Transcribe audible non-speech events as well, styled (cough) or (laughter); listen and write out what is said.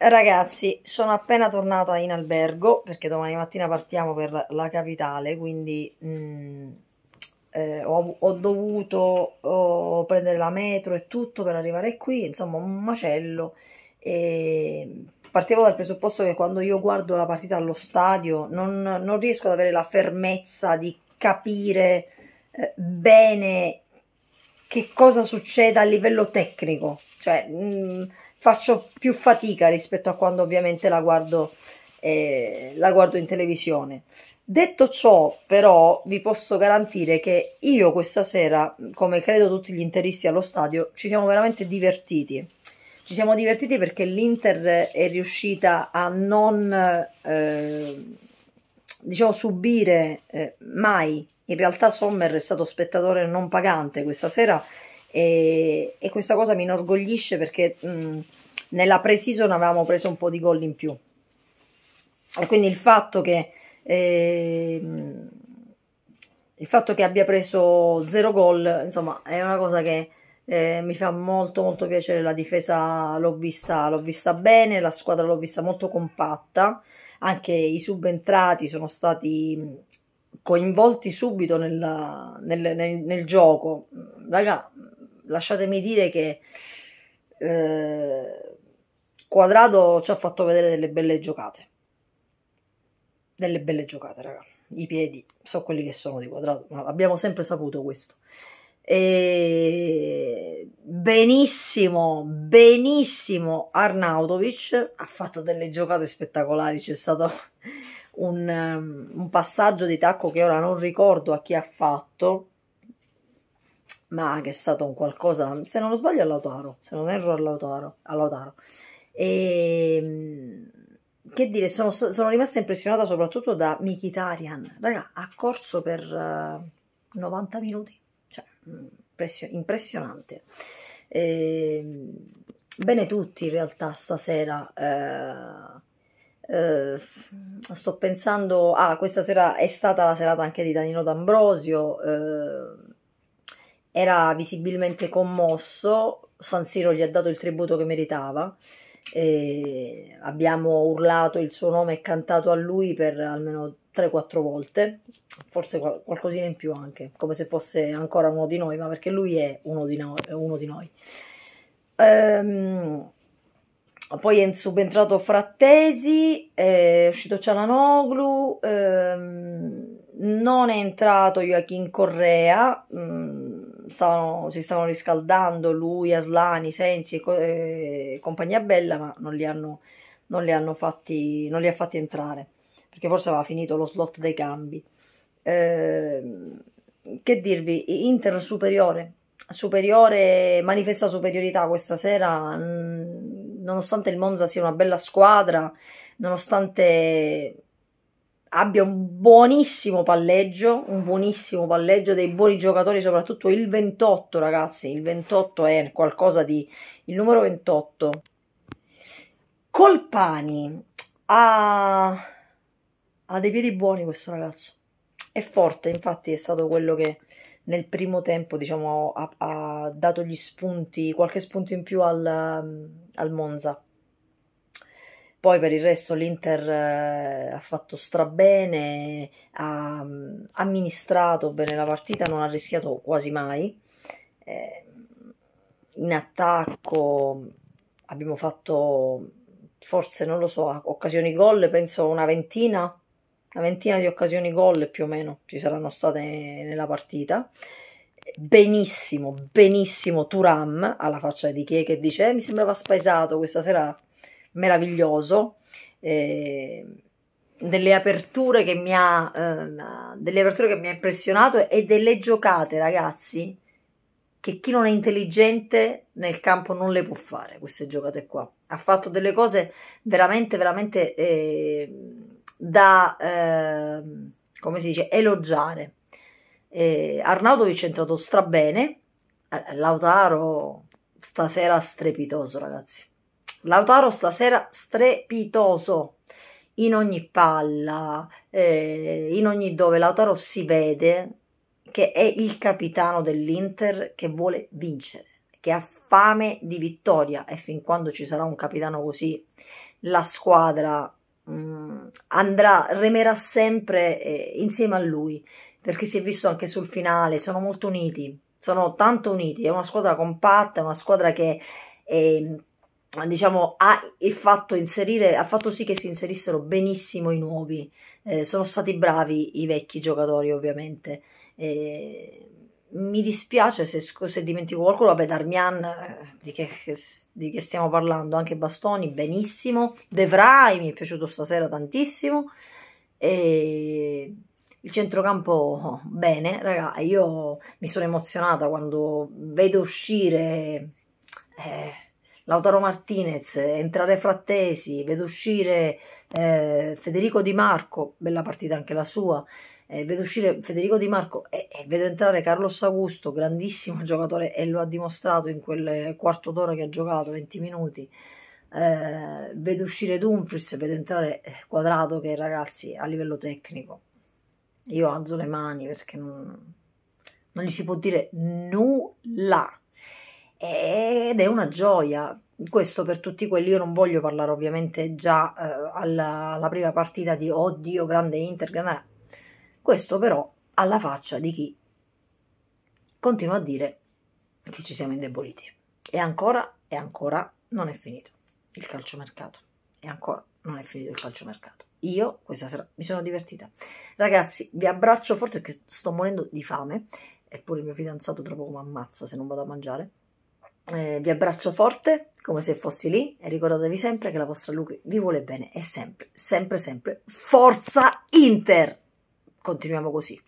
Ragazzi, sono appena tornata in albergo perché domani mattina partiamo per la capitale, quindi mh, mm, eh, ho, ho, dovuto oh, prendere la metro e tutto per arrivare qui, insomma un macello. E partivo dal presupposto che quando io guardo la partita allo stadio non, non riesco ad avere la fermezza di capire eh, bene che cosa succede a livello tecnico cioè mh, mm, faccio più fatica rispetto a quando ovviamente la guardo, eh, la guardo in televisione. Detto ciò, però, vi posso garantire che io questa sera, come credo tutti gli interisti allo stadio, ci siamo veramente divertiti. Ci siamo divertiti perché l'Inter è riuscita a non, eh, diciamo, subire eh, mai. In realtà Sommer è stato spettatore non pagante questa sera e, e questa cosa mi inorgoglisce perché mh, mm, nella pre-season avevamo preso un po' di gol in più e quindi il fatto che eh, il fatto che abbia preso zero gol insomma è una cosa che eh, mi fa molto molto piacere la difesa l'ho vista, vista, bene la squadra l'ho vista molto compatta anche i subentrati sono stati mm, coinvolti subito nel, nel, nel, nel gioco raga lasciatemi dire che eh, Quadrado ci ha fatto vedere delle belle giocate. Delle belle giocate, raga. I piedi so quelli che sono di Quadrado, ma abbiamo sempre saputo questo. E benissimo, benissimo Arnautovic ha fatto delle giocate spettacolari, c'è stato un, um, un passaggio di tacco che ora non ricordo a chi ha fatto ma che è stato un qualcosa, se non lo sbaglio all'Autaro, se non erro all'Autaro, all'Autaro. E, ehm, che dire, sono, sono, rimasta impressionata soprattutto da Mikitarian, raga, ha corso per uh, eh, 90 minuti, cioè, impression impressionante. E, ehm, bene tutti in realtà stasera, eh, Uh, sto pensando, ah, questa sera è stata la serata anche di Danilo D'Ambrosio, uh, era visibilmente commosso, San Siro gli ha dato il tributo che meritava, abbiamo urlato il suo nome e cantato a lui per almeno 3-4 volte, forse qual qualcosina in più anche, come se fosse ancora uno di noi, ma perché lui è uno di, no uno di noi. Ehm, poi è subentrato Frattesi, è uscito Cialanoglu, ehm, non è entrato Joachim Correa, mh, mm, stavano, si stavano riscaldando lui, Aslani, Sensi e, co compagnia bella, ma non li, hanno, non, li hanno fatti, non li ha fatti entrare perché forse aveva finito lo slot dei cambi. Eh, che dirvi, Inter superiore, superiore, manifesta superiorità questa sera, mh, nonostante il Monza sia una bella squadra, nonostante abbia un buonissimo palleggio, un buonissimo palleggio dei buoni giocatori, soprattutto il 28 ragazzi, il 28 è qualcosa di... il numero 28. Colpani ha, ha dei piedi buoni questo ragazzo, è forte, infatti è stato quello che nel primo tempo diciamo, ha, ha dato gli spunti, qualche spunto in più al, al Monza. Poi per il resto l'Inter eh, ha fatto strabene, ha mh, mm, amministrato bene la partita, non ha rischiato quasi mai. Eh, in attacco abbiamo fatto forse, non lo so, occasioni gol, penso una ventina, una ventina di occasioni gol più o meno ci saranno state nella partita. Benissimo, benissimo Turam alla faccia di chi che dice eh, mi sembrava spaesato questa sera meraviglioso, eh, delle aperture che mi ha eh, delle aperture che mi ha impressionato e delle giocate, ragazzi, che chi non è intelligente nel campo non le può fare queste giocate qua. Ha fatto delle cose veramente, veramente eh, da, eh, come si dice, elogiare. Eh, Arnaudovic è entrato strabene, eh, Lautaro stasera strepitoso ragazzi. Lautaro stasera strepitoso in ogni palla, eh, in ogni dove. Lautaro si vede che è il capitano dell'Inter che vuole vincere, che ha fame di vittoria e fin quando ci sarà un capitano così, la squadra mh, mm, andrà, remerà sempre eh, insieme a lui, perché si è visto anche sul finale, sono molto uniti, sono tanto uniti, è una squadra compatta, è una squadra che è diciamo, ha fatto, inserire, ha fatto sì che si inserissero benissimo i nuovi. Eh, sono stati bravi i vecchi giocatori, ovviamente. Eh, mi dispiace se, se, dimentico qualcuno, vabbè Darmian eh, di che, di che, stiamo parlando, anche Bastoni benissimo, De Vrij mi è piaciuto stasera tantissimo e il centrocampo bene, raga, io mi sono emozionata quando vedo uscire eh, Lautaro Martinez, entrare Frattesi, vedo uscire eh, Federico Di Marco, bella partita anche la sua, eh, vedo uscire Federico Di Marco e, e, vedo entrare Carlos Augusto, grandissimo (laughs) giocatore e lo ha dimostrato in quel quarto d'ora che ha giocato, 20 minuti. Eh, vedo uscire Dumfries, vedo entrare eh, Quadrato che ragazzi a livello tecnico io alzo le mani perché non, non gli si può dire nulla ed è una gioia. Questo per tutti quelli, io non voglio parlare ovviamente già eh, alla, alla, prima partita di oddio, grande Inter, grande... questo però alla faccia di chi continua a dire che ci siamo indeboliti. E ancora, e ancora non è finito il calciomercato. E ancora non è finito il calciomercato. Io questa sera mi sono divertita. Ragazzi, vi abbraccio forte perché sto morendo di fame. Eppure il mio fidanzato tra poco mi ammazza se non vado a mangiare eh, vi abbraccio forte come se fossi lì e ricordatevi sempre che la vostra Lucri vi vuole bene e sempre, sempre, sempre forza Inter! Continuiamo così.